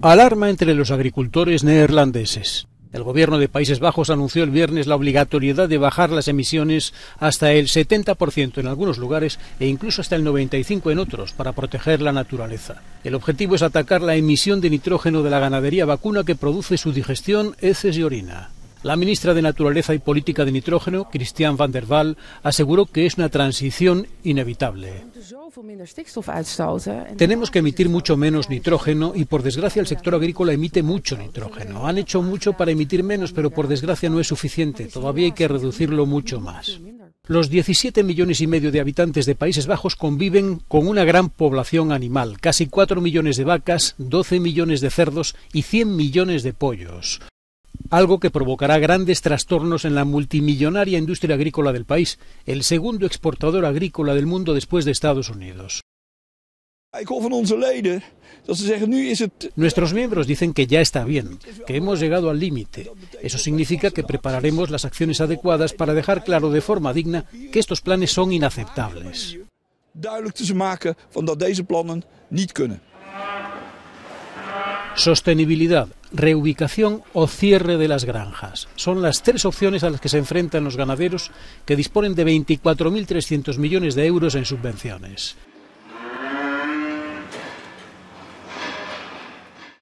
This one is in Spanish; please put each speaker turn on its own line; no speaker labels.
Alarma entre los agricultores neerlandeses. El gobierno de Países Bajos anunció el viernes la obligatoriedad de bajar las emisiones hasta el 70% en algunos lugares e incluso hasta el 95% en otros para proteger la naturaleza. El objetivo es atacar la emisión de nitrógeno de la ganadería vacuna que produce su digestión, heces y orina. La ministra de Naturaleza y Política de Nitrógeno, Christian van der Waal, aseguró que es una transición inevitable. Tenemos que emitir mucho menos nitrógeno y por desgracia el sector agrícola emite mucho nitrógeno. Han hecho mucho para emitir menos, pero por desgracia no es suficiente. Todavía hay que reducirlo mucho más. Los 17 millones y medio de habitantes de Países Bajos conviven con una gran población animal, casi 4 millones de vacas, 12 millones de cerdos y 100 millones de pollos algo que provocará grandes trastornos en la multimillonaria industria agrícola del país, el segundo exportador agrícola del mundo después de Estados Unidos. Nuestros miembros dicen que ya está bien, que hemos llegado al límite. Eso significa que prepararemos las acciones adecuadas para dejar claro de forma digna que estos planes son inaceptables. Sostenibilidad, reubicación o cierre de las granjas. Son las tres opciones a las que se enfrentan los ganaderos que disponen de 24.300 millones de euros en subvenciones.